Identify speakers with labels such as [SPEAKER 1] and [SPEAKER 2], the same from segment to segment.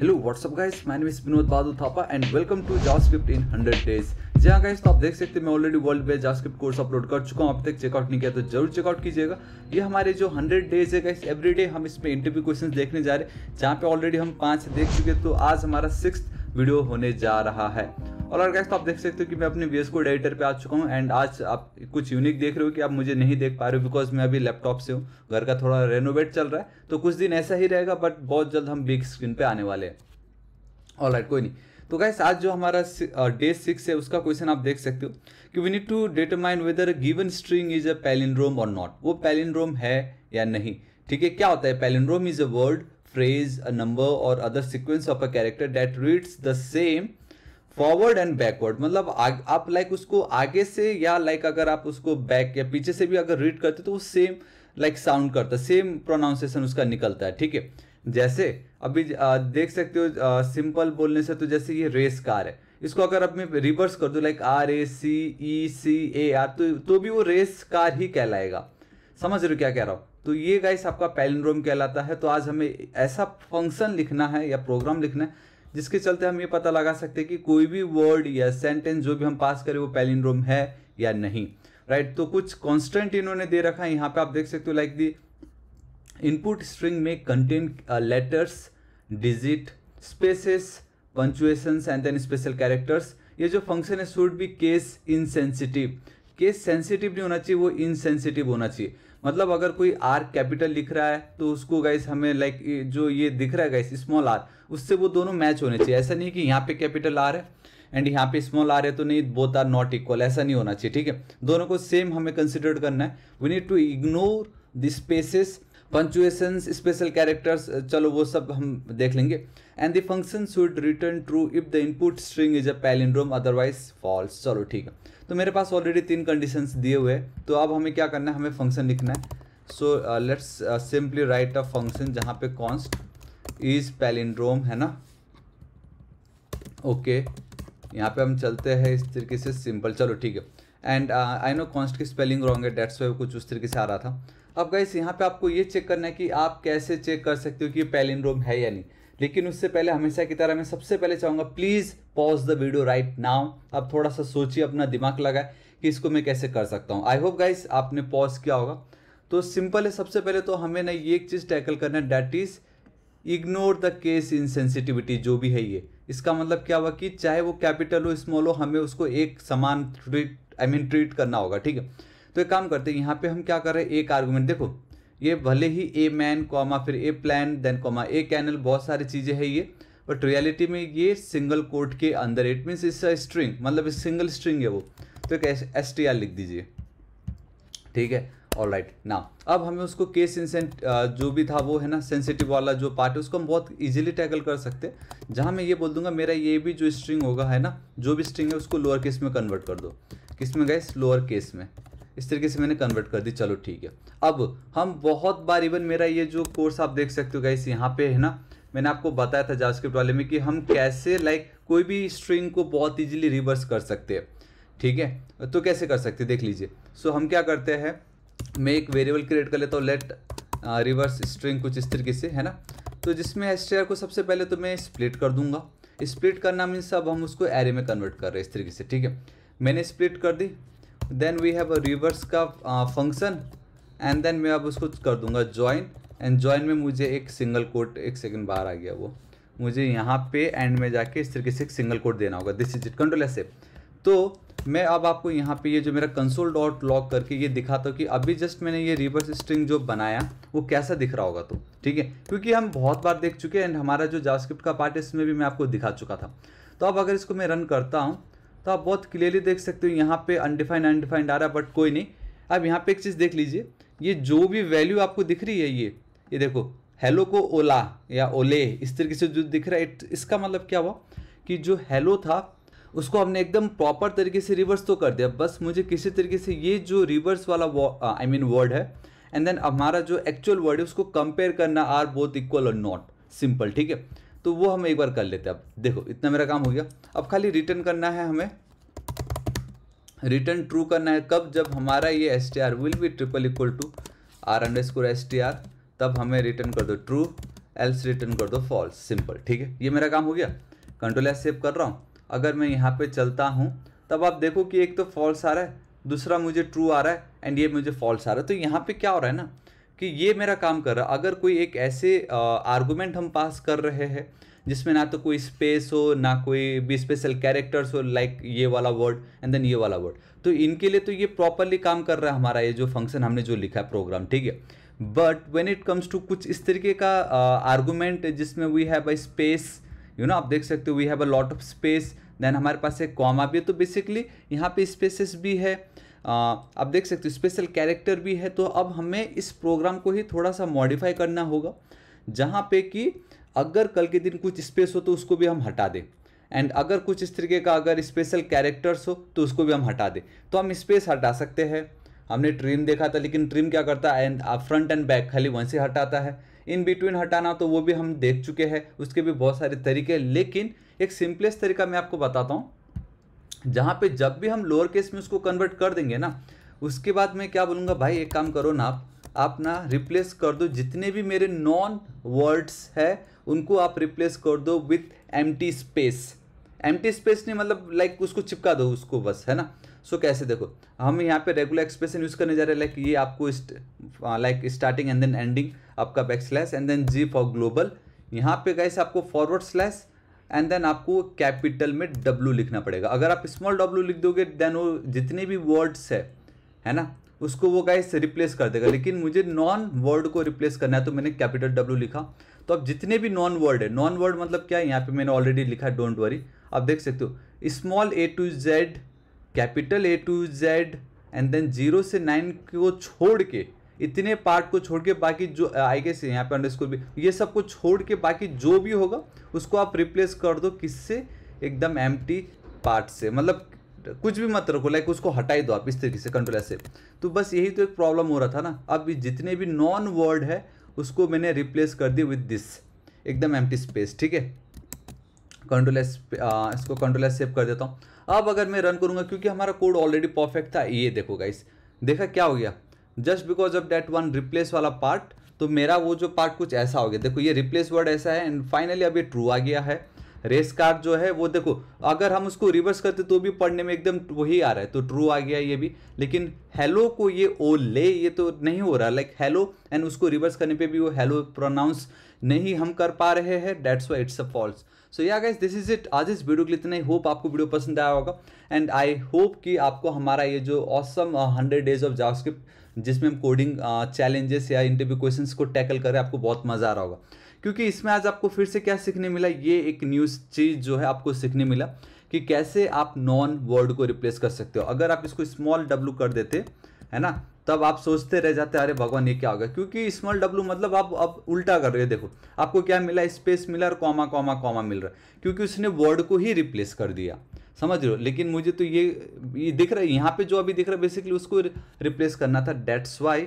[SPEAKER 1] Hello WhatsApp guys मैं Miss Vinod Bahadur Thapa and welcome to script in hundred days जी हाँ guys तो आप देख सकते हैं मैं ऑलरेडी वर्ल्ड पे स्क्रिप्ट कोर्स अपलोड कर चुका हूँ अब तक चेकआउट नहीं किया तो जरूर चेकआउट कीजिएगा ये हमारे जो हंड्रेड डेज है गाइस एवरी डे हम इसमें इंटरव्यू क्वेश्चन देखने जा रहे हैं जहाँ पे ऑलरेडी हम पाँच देख चुके तो आज हमारा सिक्स वीडियो होने जा रहा है और अगर तो आप देख सकते हो कि मैं अपने वी कोड एडिटर पे आ चुका हूँ एंड आज आप कुछ यूनिक देख रहे हो कि आप मुझे नहीं देख पा रहे हो बिकॉज मैं अभी लैपटॉप से हूँ घर का थोड़ा रेनोवेट चल रहा है तो कुछ दिन ऐसा ही रहेगा बट बहुत जल्द हम बिग स्क्रीन पर आने वाले हैं और कोई नहीं तो गैस आज जो हमारा डे सिक्स uh, है उसका क्वेश्चन आप देख सकते हो कि we need to determine whether given string is a palindrome और नॉट वो पैलिनड्रोम है या नहीं ठीक है क्या होता है palindrome is a word phrase a number और other sequence of a character that reads the same forward and backward मतलब आ, आप लाइक उसको आगे से या लाइक अगर आप उसको बैक या पीछे से भी अगर रीड करते तो वो सेम लाइक साउंड करता सेम प्रोनाउंसिएशन उसका निकलता है ठीक है जैसे अभी आ, देख सकते हो सिंपल बोलने से तो जैसे ये रेस कार है इसको अगर अब मैं रिवर्स कर दूँ like R A C E C A R तो तो भी वो रेस कार ही कहलाएगा समझ रहे हो क्या कह रहा हूँ तो ये गाइस आपका पैलिंड्रोम कहलाता है तो आज हमें ऐसा फंक्शन लिखना है या प्रोग्राम लिखना है जिसके चलते हम ये पता लगा सकते हैं कि कोई भी वर्ड या सेंटेंस जो भी हम पास करें वो पैलिंड्रोम है या नहीं राइट right? तो कुछ कॉन्स्टेंट इन्होंने दे रखा है यहाँ पे आप देख सकते हो लाइक दी इनपुट स्ट्रिंग में contain letters digit spaces punctuations and then special characters ये जो फंक्शन है should be case insensitive case sensitive नहीं होना चाहिए वो इनसेंसिटिव होना चाहिए मतलब अगर कोई आर कैपिटल लिख रहा है तो उसको गाइस हमें लाइक जो ये दिख रहा है गाइस स्मॉल आर उससे वो दोनों मैच होने चाहिए ऐसा नहीं कि यहाँ पे कैपिटल आर है एंड यहाँ पे स्मॉल आर है तो नहीं बोथ आर नॉट इक्वल ऐसा नहीं होना चाहिए ठीक है दोनों को सेम हमें कंसिडर करना है we need to ignore the spaces punctuations special characters चलो वो सब हम देख लेंगे and the function should return true if the input string is a palindrome otherwise false चलो ठीक है तो मेरे पास ऑलरेडी तीन कंडीशन दिए हुए हैं तो अब हमें क्या करना है हमें फंक्शन लिखना है so let's simply write a function जहाँ पे कॉन्स्ट इज पैलिंड्रोम है ना ओके okay. यहाँ पे हम चलते हैं इस तरीके से सिंपल चलो ठीक है एंड आई नो कॉन्स्ट की स्पेलिंग रॉन्ग है डेट्स वे कुछ उस तरीके से आ रहा था अब गाइस यहाँ पे आपको ये चेक करना है कि आप कैसे चेक कर सकते हो कि रोम है या नहीं लेकिन उससे पहले हमेशा की तरह मैं सबसे पहले चाहूँगा please pause the video right now आप थोड़ा सा सोचिए अपना दिमाग लगाए कि इसको मैं कैसे कर सकता हूँ आई होप गाइस आपने पॉज किया होगा तो सिंपल है सबसे पहले तो हमें ना ये एक चीज़ टैकल करना है that is ignore the case insensitivity जो भी है ये इसका मतलब क्या हुआ कि चाहे वो कैपिटल हो स्मॉल हो हमें उसको एक समान ट्रीट आई मीन ट्रीट करना होगा ठीक है तो एक काम करते हैं यहाँ पे हम क्या कर रहे हैं एक आर्गूमेंट देखो ये भले ही ए मैन कॉमा फिर a plan then comma a canal बहुत सारी चीज़ें है ये बट रियलिटी में ये सिंगल कोट के अंदर इट मीन्स इस स्ट्रिंग मतलब इस सिंगल स्ट्रिंग है वो तो एक एस टी आर लिख दीजिए ठीक है ऑल राइट ना अब हमें उसको केस इंसेंट जो भी था वो है ना सेंसिटिव वाला जो पार्ट है उसको हम बहुत इजीली टैकल कर सकते हैं जहाँ मैं ये बोल दूंगा मेरा ये भी जो स्ट्रिंग होगा है ना जो भी स्ट्रिंग है उसको लोअर केस में कन्वर्ट कर दो किस में गए लोअर केस में इस तरीके से मैंने कन्वर्ट कर दी चलो ठीक है अब हम बहुत बार इवन मेरा ये जो कोर्स आप देख सकते हो गाइस यहाँ पे है ना मैंने आपको बताया था जावास्क्रिप्ट वाले में कि हम कैसे लाइक कोई भी स्ट्रिंग को बहुत इजीली रिवर्स कर सकते हैं ठीक है तो कैसे कर सकते देख लीजिए सो हम क्या करते हैं मैं एक वेरिएबल क्रिएट कर लेता हूँ लेट रिवर्स स्ट्रिंग कुछ इस तरीके से है ना तो जिसमें एस्टेयर को सबसे पहले तो मैं स्प्लिट कर दूंगा स्प्लिट करना मीन्स अब हम उसको एरे में कन्वर्ट कर रहे हैं इस तरीके से ठीक है मैंने स्प्लिट कर दी then we have a reverse का फंक्शन एंड देन मैं अब उसको कर दूंगा ज्वाइन एंड ज्वाइन में मुझे एक सिंगल कोट एक सेकंड बाहर आ गया वो मुझे यहाँ पे एंड में जाके इस तरीके से एक सिंगल कोड देना होगा this is it control S तो मैं अब आपको यहाँ पे ये जो मेरा कंसोल डॉट लॉक करके ये दिखाता हूँ कि अभी जस्ट मैंने ये रिवर्स स्ट्रिंग जो बनाया वो कैसा दिख रहा होगा तो ठीक है क्योंकि हम बहुत बार देख चुके हैं एंड हमारा जो जावास्क्रिप्ट का पार्ट है इसमें भी मैं आपको दिखा चुका था तो अब अगर इसको मैं रन करता हूँ तो आप बहुत क्लियरली देख सकते हो यहाँ पे अनडिफाइंड अनडिफाइंड आ रहा है बट कोई नहीं अब यहाँ पे एक चीज़ देख लीजिए ये जो भी वैल्यू आपको दिख रही है ये ये देखो हेलो को ओला या ओले इस तरीके से जो दिख रहा है इसका मतलब क्या हुआ कि जो हेलो था उसको हमने एकदम प्रॉपर तरीके से रिवर्स तो कर दिया बस मुझे किसी तरीके से ये जो रिवर्स वाला आई मीन वर्ड है एंड देन हमारा जो एक्चुअल वर्ड है उसको कंपेयर करना आर बोथ इक्वल और नॉट सिंपल ठीक है तो वो हम एक बार कर लेते हैं अब देखो इतना मेरा काम हो गया अब खाली रिटर्न करना है हमें रिटर्न ट्रू करना है कब जब हमारा ये S T R will be triple equal to R underscore S T R तब हमें रिटर्न कर दो ट्रू एल्स रिटर्न कर दो फॉल्स सिंपल ठीक है ये मेरा काम हो गया कंट्रोल एस सेव कर रहा हूँ अगर मैं यहाँ पे चलता हूँ तब आप देखो कि एक तो फॉल्स आ रहा है दूसरा मुझे ट्रू आ रहा है एंड ये मुझे फॉल्स आ रहा है तो यहाँ पे क्या हो रहा है ना कि ये मेरा काम कर रहा अगर कोई एक ऐसे आर्गूमेंट हम पास कर रहे हैं जिसमें ना तो कोई स्पेस हो ना कोई भी स्पेशल कैरेक्टर्स हो लाइक ये वाला वर्ड एंड देन ये वाला वर्ड तो इनके लिए तो ये प्रॉपरली काम कर रहा है हमारा ये जो फंक्शन हमने जो लिखा है प्रोग्राम ठीक है but when it comes to कुछ इस तरीके का आर्गूमेंट uh, जिसमें we have a space you know आप देख सकते हो we have a lot of space then हमारे पास एक कॉमा भी है तो बेसिकली यहाँ पे स्पेसिस भी है आप देख सकते हो स्पेशल कैरेक्टर भी है तो अब हमें इस प्रोग्राम को ही थोड़ा सा मॉडिफाई करना होगा जहाँ पे कि अगर कल के दिन कुछ स्पेस हो तो उसको भी हम हटा दें एंड अगर कुछ इस तरीके का अगर स्पेशल कैरेक्टर्स हो तो उसको भी हम हटा दें तो हम स्पेस हटा सकते हैं हमने ट्रिम देखा था लेकिन ट्रिम क्या करता है एंड फ्रंट एंड बैक खाली वहीं से हटाता है इन बिटवीन हटाना तो वो भी हम देख चुके हैं उसके भी बहुत सारे तरीके लेकिन एक सिंपलेस्ट तरीका मैं आपको बताता हूँ जहाँ पे जब भी हम लोअर केस में उसको कन्वर्ट कर देंगे ना उसके बाद मैं क्या बोलूँगा भाई एक काम करो ना आप आप ना रिप्लेस कर दो जितने भी मेरे नॉन वर्ड्स है उनको आप रिप्लेस कर दो with em space em space नहीं मतलब लाइक उसको चिपका दो उसको बस है ना सो so, कैसे देखो हम यहाँ पे रेगुलर एक्सप्रेशन यूज़ करने जा रहे हैं लाइक ये आपको like starting and then ending आपका back slash and then G for global यहाँ पे कैसे आपको फॉरवर्ड स्लैश एंड देन आपको कैपिटल में डब्लू लिखना पड़ेगा अगर आप स्मॉल डब्ल्यू लिख दोगे देन वो जितने भी वर्ड्स है है ना उसको वो गाइस रिप्लेस कर देगा लेकिन मुझे नॉन वर्ड को रिप्लेस करना है तो मैंने कैपिटल डब्ल्यू लिखा तो अब जितने भी नॉन वर्ड है नॉन वर्ड मतलब क्या है यहाँ पे मैंने ऑलरेडी लिखा है डोंट वरी आप देख सकते हो small A to Z capital A to Z and then zero से नाइन को छोड़ के इतने पार्ट को छोड़ के बाकी जो आई गेस यहाँ पे अंडर भी ये सब को छोड़ के बाकी जो भी होगा उसको आप रिप्लेस कर दो किससे एकदम एम पार्ट से मतलब कुछ भी मत रखो लाइक उसको हटाई दो आप इस तरीके से कंट्रोल से तो बस यही तो एक प्रॉब्लम हो रहा था ना अब जितने भी नॉन वर्ड है उसको मैंने रिप्लेस कर दी विद दिस एकदम एम स्पेस ठीक है कंट्रोल एस इसको कंट्रोल एस सेव कर देता हूँ अब अगर मैं रन करूँगा क्योंकि हमारा कोड ऑलरेडी परफेक्ट था ये देखो गाइस देखा क्या हो गया just because of that one replace वाला पार्ट तो मेरा वो जो पार्ट कुछ ऐसा हो गया देखो ये रिप्लेस वर्ड ऐसा है एंड फाइनली अभी ट्रू आ गया है रेस कार जो है वो देखो अगर हम उसको रिवर्स करते तो भी पढ़ने में एकदम वही आ रहा है तो ट्रू आ गया ये भी लेकिन हेलो को ये ओ ले ये तो नहीं हो रहा लाइक हेलो एंड उसको रिवर्स करने पे भी वो हेलो प्रोनाउंस नहीं हम कर पा रहे हैं that's why it's a false so yeah guys this is it आज इस वीडियो के लिए इतना ही होप आपको वीडियो पसंद आया होगा एंड आई होप कि आपको हमारा ये जो awesome hundred days of JavaScript जिसमें हम कोडिंग चैलेंजेस uh, या इंटरव्यू क्वेश्चन को टैकल करें आपको बहुत मज़ा आ रहा होगा क्योंकि इसमें आज आपको फिर से क्या सीखने मिला ये एक न्यूज़ चीज़ जो है आपको सीखने मिला कि कैसे आप नॉन वर्ड को रिप्लेस कर सकते हो अगर आप इसको स्मॉल डब्लू कर देते है ना तब आप सोचते रह जाते अरे भगवान ये क्या होगा क्योंकि स्मॉल डब्ल्यू मतलब आप अब उल्टा कर रहे देखो आपको क्या मिला स्पेस मिला और कॉमा कॉमा कॉमा मिल रहा है क्योंकि उसने वर्ड को ही रिप्लेस कर दिया समझ रहे हो लेकिन मुझे तो ये ये दिख रहा है यहाँ पे जो अभी दिख रहा है बेसिकली उसको रिप्लेस करना था that's why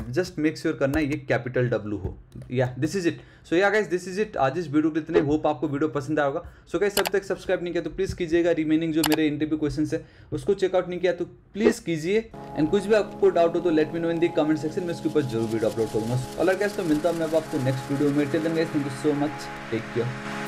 [SPEAKER 1] just make sure करना ये कैपिटल डब्ल्यू हो या दिस इज इट सो या गाइस दिस इज इट आज इस वीडियो के इतने होप आपको वीडियो पसंद आएगा सो so गाइस अब तक सब्सक्राइब नहीं किया तो प्लीज़ कीजिएगा रिमेनिंग जो मेरे इंटरव्यू क्वेश्चन है उसको चेकआउट नहीं किया तो प्लीज़ कीजिए एंड कुछ भी आपको डाउट हो तो let me know in the comment section में उसके ऊपर जरूर वीडियो अपलोड करूंगा और कैसे तो मिलता हूँ मैं आपको नेक्स्ट वीडियो में टेल thank you so much take care